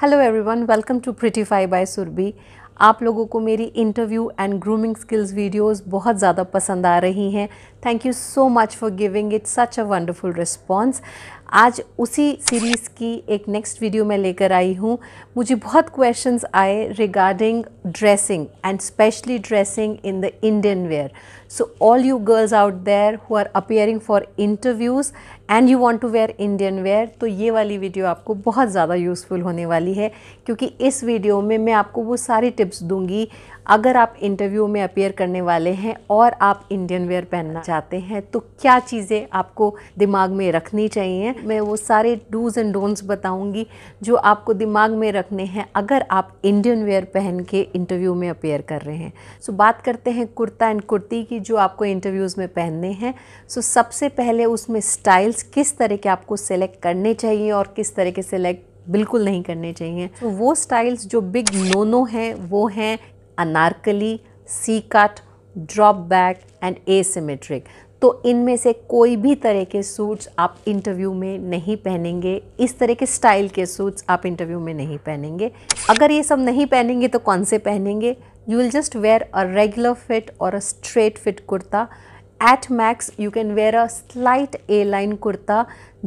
Hello everyone welcome to prettify by Surabhi आप लोगों को मेरी interview and grooming skills videos बहुत ज़्यादा पसंद आ रही हैं thank you so much for giving it such a wonderful response आज उसी सीरीज़ की एक नेक्स्ट वीडियो मैं लेकर आई हूँ मुझे बहुत क्वेश्चंस आए regarding dressing and specially dressing in the Indian wear so all you girls out there who are appearing for interviews and you want to wear Indian wear तो ये वाली वीडियो आपको बहुत ज़्यादा यूज़फुल होने वाली है क्योंकि इस वीडियो में मैं आपको वो सारी टिप्स दूँगी अगर आप इंटरव्यू में अपेयर करने वाले हैं और आप इंडियन वेयर पहनना चाहते हैं तो क्या चीज़ें आपको दिमाग में रखनी चाहिए मैं वो सारे डूज एंड डोंट्स बताऊंगी जो आपको दिमाग में रखने हैं अगर आप इंडियन वेयर पहन के इंटरव्यू में अपेयर कर रहे हैं सो so, बात करते हैं कुर्ता एंड कुर्ती की जो आपको इंटरव्यूज़ में पहनने हैं सो so, सबसे पहले उसमें स्टाइल्स किस तरह के आपको सेलेक्ट करने चाहिए और किस तरह के सेलेक्ट बिल्कुल नहीं करने चाहिए तो वो स्टाइल्स जो बिग नोनो हैं वो हैं अनारकली सी cut drop back and asymmetric तो इनमें से कोई भी तरह के सूट्स आप इंटरव्यू में नहीं पहनेंगे इस तरह के स्टाइल के सूट्स आप इंटरव्यू में नहीं पहनेंगे अगर ये सब नहीं पहनेंगे तो कौन से पहनेंगे you will just wear a regular fit और a straight fit kurta at max you can wear a slight A line kurta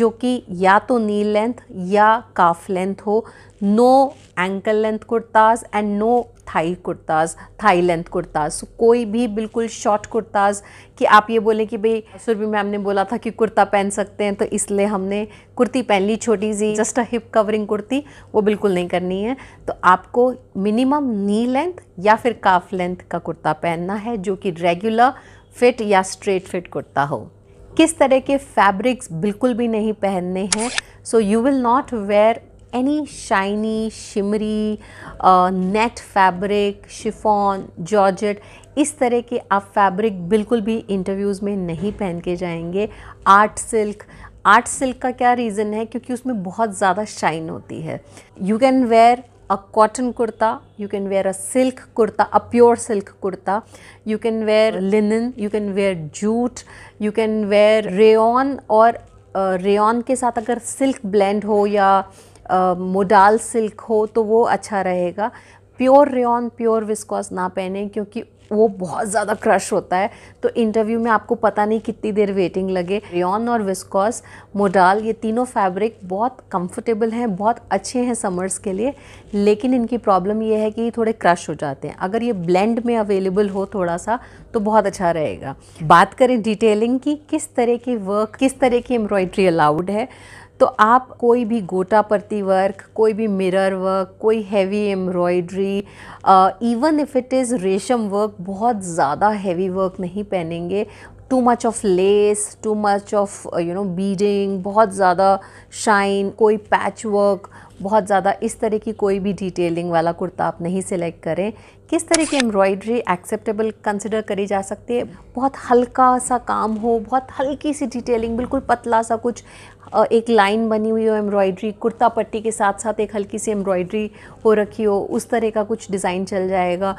जो कि या तो नी लेंथ या काफ लेंथ हो no ankle length kurtas and no thigh kurtas thigh length kurtas so कोई भी बिल्कुल शॉर्ट कुर्ताज़ कि आप ये बोलें कि भाई सुरभि मैम ने बोला था कि कुर्ता पहन सकते हैं तो इसलिए हमने कुर्ती पहन ली छोटी सी just a hip covering kurti वो बिल्कुल नहीं करनी है तो आपको मिनिमम नी लेंथ या फिर काफ लेंथ का कुर्ता पहनना है जो कि रेगुलर फिट या स्ट्रेट फिट कुर्ता हो किस तरह के फैब्रिक्स बिल्कुल भी नहीं पहनने हैं so you will not wear any shiny, shimmery, net fabric chiffon georgette इस तरह के आप फैब्रिक बिल्कुल भी इंटरव्यूज़ में नहीं पहन के जाएंगे आर्ट सिल्क आर्ट सिल्क का क्या रीज़न है क्योंकि उसमें बहुत ज़्यादा शाइन होती है you can wear a cotton kurta you can wear a silk kurta a pure silk kurta you can wear linen you can wear jute you can wear rayon और रेन uh, के साथ अगर सिल्क ब्लेंड हो या मोडाल सिल्क हो तो वो अच्छा रहेगा प्योर रेन प्योर विस्कॉस ना पहने क्योंकि वो बहुत ज़्यादा क्रश होता है तो इंटरव्यू में आपको पता नहीं कितनी देर वेटिंग लगे रेन और विस्कॉस मोडाल ये तीनों फैब्रिक बहुत कंफर्टेबल हैं बहुत अच्छे हैं समर्स के लिए लेकिन इनकी प्रॉब्लम ये है कि ये थोड़े क्रश हो जाते हैं अगर ये ब्लेंड में अवेलेबल हो थोड़ा सा तो बहुत अच्छा रहेगा बात करें डिटेलिंग की किस तरह की वर्क किस तरह की एम्ब्रॉयड्री अलाउड है तो आप कोई भी गोटा पट्टी वर्क कोई भी मिरर वर्क कोई heavy embroidery even if it is रेशम वर्क बहुत ज़्यादा हैवी वर्क नहीं पहनेंगे too much of lace too much of you know beading बहुत ज़्यादा शाइन कोई पैच वर्क बहुत ज़्यादा इस तरह की कोई भी डिटेलिंग वाला कुर्ता आप नहीं सिलेक्ट करें किस तरह की एम्ब्रॉयडरी एक्सेप्टेबल कंसिडर करी जा सकती है बहुत हल्का सा काम हो बहुत हल्की सी डिटेलिंग बिल्कुल पतला सा कुछ एक लाइन बनी हुई हो एम्ब्रॉयड्री कुर्ता पट्टी के साथ साथ एक हल्की सी एम्ब्रॉयड्री हो रखी हो उस तरह का कुछ डिज़ाइन चल जाएगा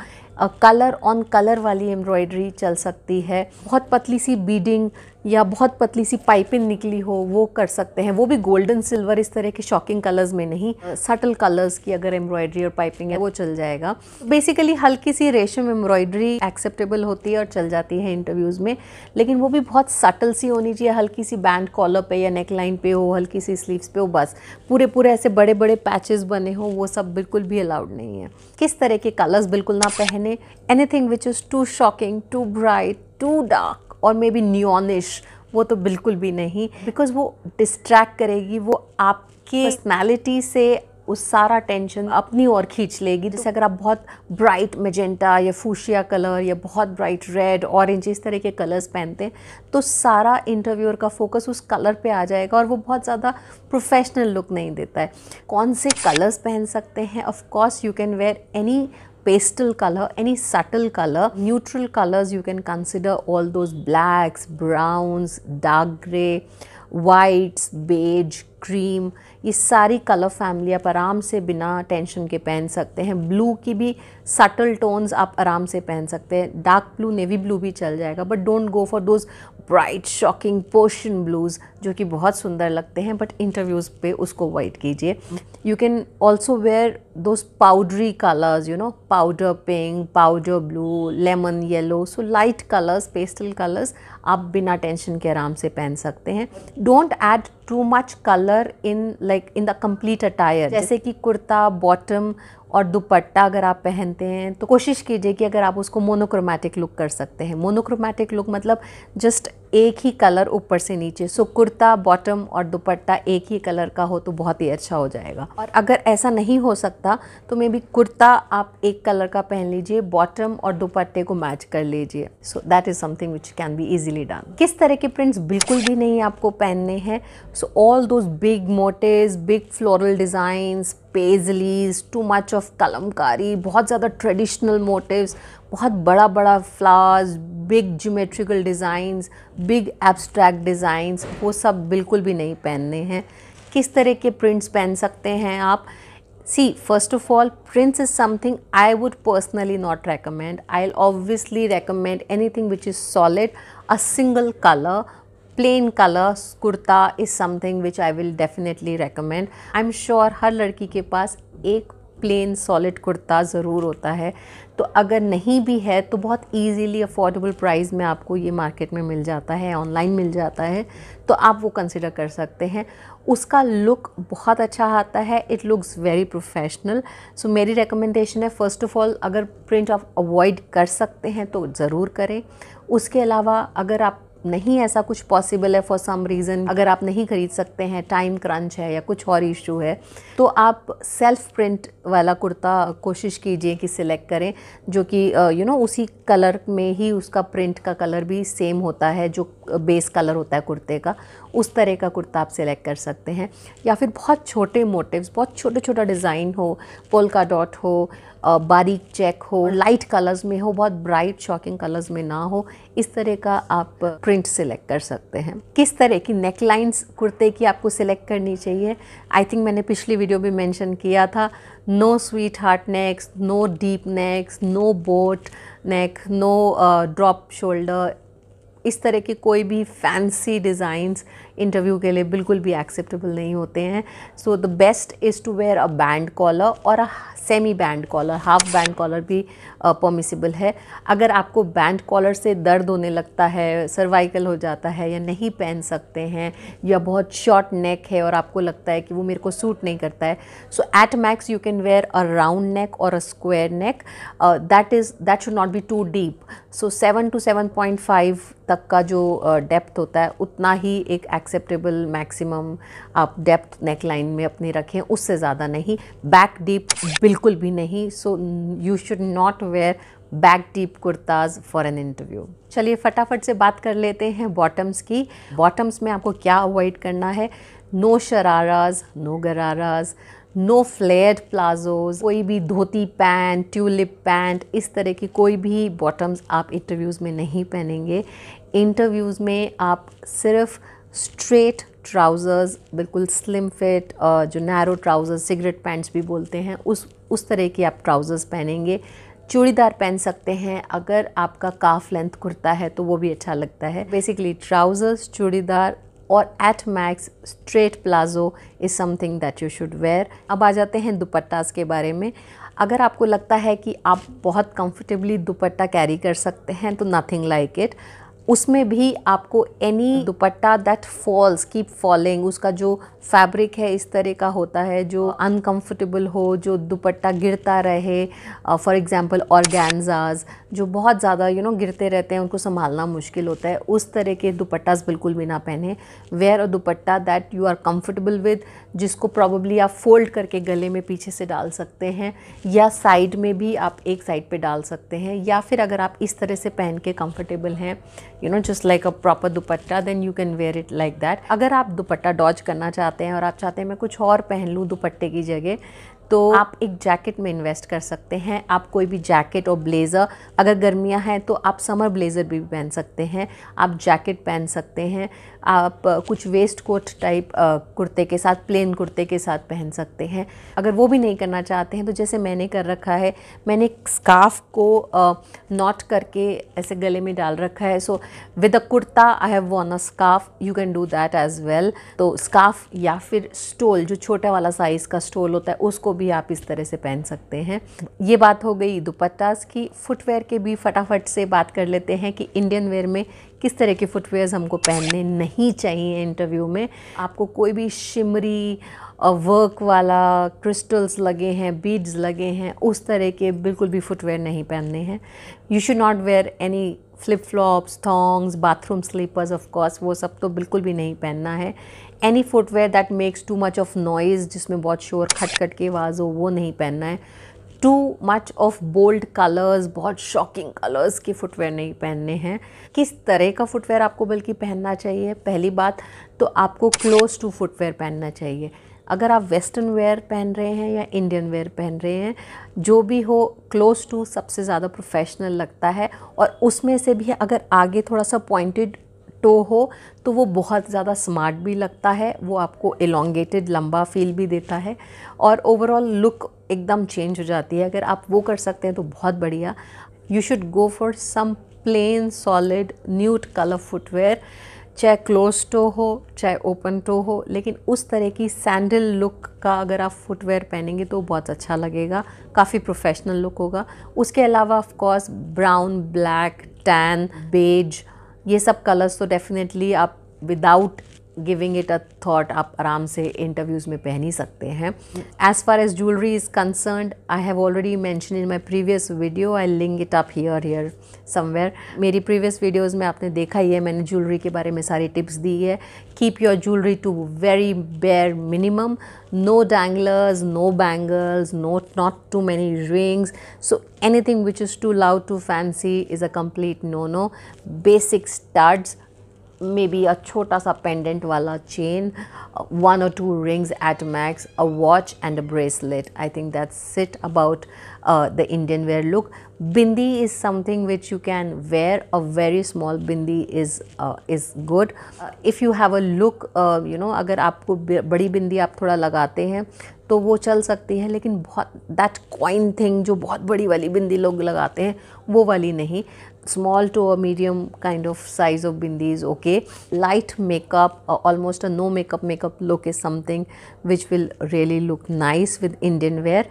कलर ऑन कलर वाली एम्ब्रॉयड्री चल सकती है बहुत पतली सी बीडिंग या बहुत पतली सी पाइपिंग निकली हो वो कर सकते हैं वो भी गोल्डन सिल्वर इस तरह के शॉकिंग कलर्स में नहीं सटल कलर्स की अगर एम्ब्रॉयड्री और पाइपिंग है वो चल जाएगा बेसिकली हल्की सी रेशम एम्ब्रॉयड्री एक्सेप्टेबल होती है और चल जाती है इंटरव्यूज़ में लेकिन वो भी बहुत सटल सी होनी चाहिए हल्की सी बैंड कॉलर पे या नेकलाइन नेकलाइन पे हो हल्की सी स्लीव्स पे हो बस पूरे पूरे ऐसे बड़े बड़े पैचेस बने हो वो सब बिल्कुल भी अलाउड नहीं है किस तरह के कलर्स बिल्कुल ना पहने anything which is too shocking too bright too dark और मे बी न्योनिश वो तो बिल्कुल भी नहीं बिकॉज वो डिस्ट्रैक्ट करेगी वो आपकी पर्सनैलिटी से उस सारा टेंशन अपनी ओर खींच लेगी जैसे अगर आप बहुत ब्राइट मेजेंटा या फूशिया कलर या बहुत ब्राइट रेड ऑरेंज इस तरह के कलर्स पहनते हैं तो सारा इंटरव्यूअर का फोकस उस कलर पे आ जाएगा और वो बहुत ज़्यादा प्रोफेशनल लुक नहीं देता है कौन से कलर्स पहन सकते हैं of course you can wear any pastel colour any subtle colour neutral colours you can consider all those blacks browns dark grey whites beige cream ये सारी कलर फैमिली आप आराम से बिना टेंशन के पहन सकते हैं ब्लू की भी सटल टोन्स आप आराम से पहन सकते हैं डार्क ब्लू नेवी ब्लू भी चल जाएगा but don't go for those bright shocking potion blues जो कि बहुत सुंदर लगते हैं बट इंटरव्यूज़ पे उसको वाइट कीजिए you can also wear those powdery colours you know powder pink powder blue lemon yellow so light colours pastel colours आप बिना टेंशन के आराम से पहन सकते हैं don't add too much colour in like like in the complete attire जैसे कि कुर्ता बॉटम और दुपट्टा अगर आप पहनते हैं तो कोशिश कीजिए कि अगर आप उसको मोनोक्रोमैटिक लुक कर सकते हैं मोनोक्रोमैटिक लुक मतलब जस्ट एक ही कलर ऊपर से नीचे सो कुर्ता बॉटम और दुपट्टा एक ही कलर का हो तो बहुत ही अच्छा हो जाएगा और अगर ऐसा नहीं हो सकता तो मे बी कुर्ता आप एक कलर का पहन लीजिए बॉटम और दुपट्टे को मैच कर लीजिए so that is something which can be easily done किस तरह के प्रिंट्स बिल्कुल भी नहीं आपको पहनने हैं so all those big motifs big floral designs paisleys too much of kalamkari बहुत ज़्यादा ट्रेडिशनल मोटिव्स बहुत बड़ा बड़ा flowers big geometrical designs big abstract designs वो सब बिल्कुल भी नहीं पहनने हैं किस तरह के प्रिंट्स पहन सकते हैं आप see first of all prints is something I would personally not recommend I obviously recommend anything which is solid a single colour colours kurta is something which I will definitely recommend I am sure हर लड़की के पास एक plane solid kurta ज़रूर होता है तो अगर नहीं भी है तो बहुत इजीली अफोर्डेबल प्राइस में आपको ये मार्केट में मिल जाता है ऑनलाइन मिल जाता है तो आप वो कंसिडर कर सकते हैं उसका लुक बहुत अच्छा आता है it looks very professional so मेरी रिकमेंडेशन है फ़र्स्ट ऑफ़ ऑल अगर प्रिंट आप अवॉइड कर सकते हैं तो ज़रूर करें उसके अलावा अगर आप नहीं ऐसा कुछ पॉसिबल है फॉर सम रीज़न अगर आप नहीं खरीद सकते हैं टाइम क्रंच है या कुछ और इशू है तो आप सेल्फ प्रिंट वाला कुर्ता कोशिश कीजिए कि सिलेक्ट करें जो कि यू uh, नो उसी कलर में ही उसका प्रिंट का कलर भी सेम होता है जो बेस uh, कलर होता है कुर्ते का उस तरह का कुर्ता आप सिलेक्ट कर सकते हैं या फिर बहुत छोटे मोटिव्स बहुत छोटा छोटा डिज़ाइन हो पोलका डॉट हो बारीक चेक हो लाइट कलर्स में हो बहुत ब्राइट शॉकिंग कलर्स में ना हो इस तरह का आप प्रिंट सिलेक्ट कर सकते हैं किस तरह की नेकलाइंस कुर्ते की आपको सिलेक्ट करनी चाहिए आई थिंक मैंने पिछली वीडियो में मेंशन किया था no sweetheart necks no deep necks no boat neck no drop shoulder इस तरह के कोई भी फैंसी डिज़ाइंस इंटरव्यू के लिए बिल्कुल भी एक्सेप्टेबल नहीं होते हैं so the best is to wear a band collar और a semi band collar half band collar भी परमिसिबल uh, है अगर आपको बैंड कॉलर से दर्द होने लगता है सर्वाइकल हो जाता है या नहीं पहन सकते हैं या बहुत शॉर्ट नेक है और आपको लगता है कि वो मेरे को सूट नहीं करता है so at max you can wear a round neck और a square neck that is that should not be too deep so seven to seven point five तक का जो डेप्थ uh, होता है उतना ही एक एक्सेप्टेबल मैक्सिमम आप डेप्थ नेक लाइन में अपने रखें उससे ज़्यादा नहीं बैक डीप बिल्कुल भी नहीं so you should not wear back deep kurtas for an interview चलिए फटाफट से बात कर लेते हैं बॉटम्स की बॉटम्स में आपको क्या अवॉइड करना है no shararas no ghararas no flare palazzos कोई भी धोती पैंट ट्यूलिप पैंट इस तरह की कोई भी बॉटम्स आप इंटरव्यूज़ में नहीं पहनेंगे इंटरव्यूज़ में आप सिर्फ़ स्ट्रेट ट्राउज़र्स बिल्कुल स्लिम फिट जो नैरो ट्राउज़र्स सिगरेट पैंट्स भी बोलते हैं उस उस तरह की आप ट्राउज़र्स पहनेंगे चूड़ीदार पहन सकते हैं अगर आपका काफ लेंथ कुर्ता है तो वो भी अच्छा लगता है बेसिकली ट्राउज़र्स चूड़ीदार और at max straight palazzo is something that you should wear अब आ जाते हैं दुपट्टास के बारे में अगर आपको लगता है कि आप बहुत कंफर्टेबली दुपट्टा कैरी कर सकते हैं तो नथिंग लाइक इट उसमें भी आपको any dupatta that falls keep falling उसका जो फैब्रिक है इस तरह का होता है जो अनकंफर्टेबल हो जो दुपट्टा गिरता रहे फॉर एग्जांपल ऑर्गेन्जाज जो बहुत ज़्यादा यू नो गिरते रहते हैं उनको संभालना मुश्किल होता है उस तरह के दुपट्टाज बिल्कुल भी ना पहने wear a dupatta that you are comfortable with जिसको प्रॉबली आप फोल्ड करके गले में पीछे से डाल सकते हैं या साइड में भी आप एक साइड पर डाल सकते हैं या फिर अगर आप इस तरह से पहन के कम्फर्टेबल हैं you know just like a proper dupatta then you can wear it like that अगर आप दुपट्टा डॉज करना चाहते हैं और आप चाहते हैं मैं कुछ और पहन लूँ दुपट्टे की जगह तो आप एक जैकेट में इन्वेस्ट कर सकते हैं आप कोई भी जैकेट और ब्लेज़र अगर गर्मियाँ हैं तो आप समर ब्लेज़र भी पहन सकते हैं आप जैकेट पहन सकते हैं आप कुछ वेस्ट कोट टाइप कुर्ते के साथ प्लेन कुर्ते के साथ पहन सकते हैं अगर वो भी नहीं करना चाहते हैं तो जैसे मैंने कर रखा है मैंने स्काफ को नॉट करके ऐसे गले में डाल रखा है so with a kurta I have worn a scarf you can do that as well तो स्काफ या फिर स्टोल जो छोटा वाला साइज़ का स्टोल होता है उसको भी आप इस तरह से पहन सकते हैं ये बात हो गई दुपट्टास की फुटवेयर के भी फटाफट से बात कर लेते हैं कि इंडियन वेयर में किस तरह के फुटवेयर्स हमको पहनने नहीं चाहिए इंटरव्यू में आपको कोई भी शिमरी वर्क वाला क्रिस्टल्स लगे हैं बीड्स लगे हैं उस तरह के बिल्कुल भी फुटवेयर नहीं पहनने हैं you should not wear any flip flops thongs bathroom slippers of course वो सब तो बिल्कुल भी नहीं पहनना है any footwear that makes too much of noise जिसमें बहुत शोर खटखट की आवाज़ हो वो नहीं पहनना है too much of bold colours बहुत शॉकिंग कलर्स के फुटवेयर नहीं पहनने हैं किस तरह का फुटवेयर आपको बल्कि पहनना चाहिए पहली बात तो आपको क्लोज टू फुटवेयर पहनना चाहिए अगर आप वेस्टर्न वेयर पहन रहे हैं या इंडियन वेयर पहन रहे हैं जो भी हो क्लोज टू सबसे ज़्यादा प्रोफेशनल लगता है और उसमें से भी अगर आगे थोड़ा सा पॉइंटेड टो हो तो वो बहुत ज़्यादा स्मार्ट भी लगता है वो आपको एलोंगेटेड लंबा फील भी देता है और ओवरऑल लुक एकदम चेंज हो जाती है अगर आप वो कर सकते हैं तो बहुत बढ़िया you should go for some plain solid nude colour footwear चाहे क्लोज टो हो चाहे ओपन टो हो लेकिन उस तरह की सैंडल लुक का अगर आप फुटवेयर पहनेंगे तो बहुत अच्छा लगेगा काफ़ी प्रोफेशनल लुक होगा उसके अलावा of course brown black tan beige ये सब कलर्स तो डेफिनेटली आप without giving it a thought आप आराम से इंटरव्यूज़ में पहन ही सकते हैं as far as jewellery is concern I have already mention in my previous video I link it up here here somewhere मेरी प्रीवियस वीडियोज़ में आपने देखा ही है मैंने ज्वेलरी के बारे में सारी टिप्स दी है keep your jewellery to very bare minimum no danglers no bangles no not too many rings so anything which is too loud too fancy is a complete no no basic studs maybe a छोटा सा pendant वाला chain one और two rings at max a watch and a bracelet I think that's it about the Indian wear look bindi is something which you can wear a very small bindi is is good if you have a look you know अगर आपको बड़ी बिंदी आप थोड़ा लगाते हैं तो वो चल सकती है लेकिन बहुत दैट कॉइन थिंग जो बहुत बड़ी वाली बिंदी लोग लगाते हैं वो वाली नहीं small to a medium kind of size of bindi is okay light makeup uh, almost a no makeup makeup look is something which will really look nice with indian wear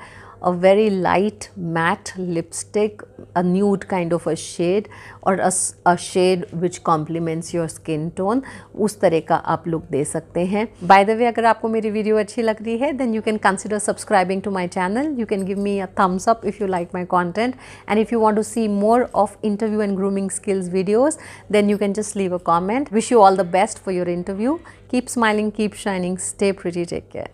a very light matte lipstick, a nude kind of a shade or a, a shade which complements your skin tone, उस तरह का आप look दे सकते हैं By the way, अगर आपको मेरी video अच्छी लग रही है then you can consider subscribing to my channel. You can give me a thumbs up if you like my content. And if you want to see more of interview and grooming skills videos, then you can just leave a comment. Wish you all the best for your interview. Keep smiling, keep shining, stay pretty, take care.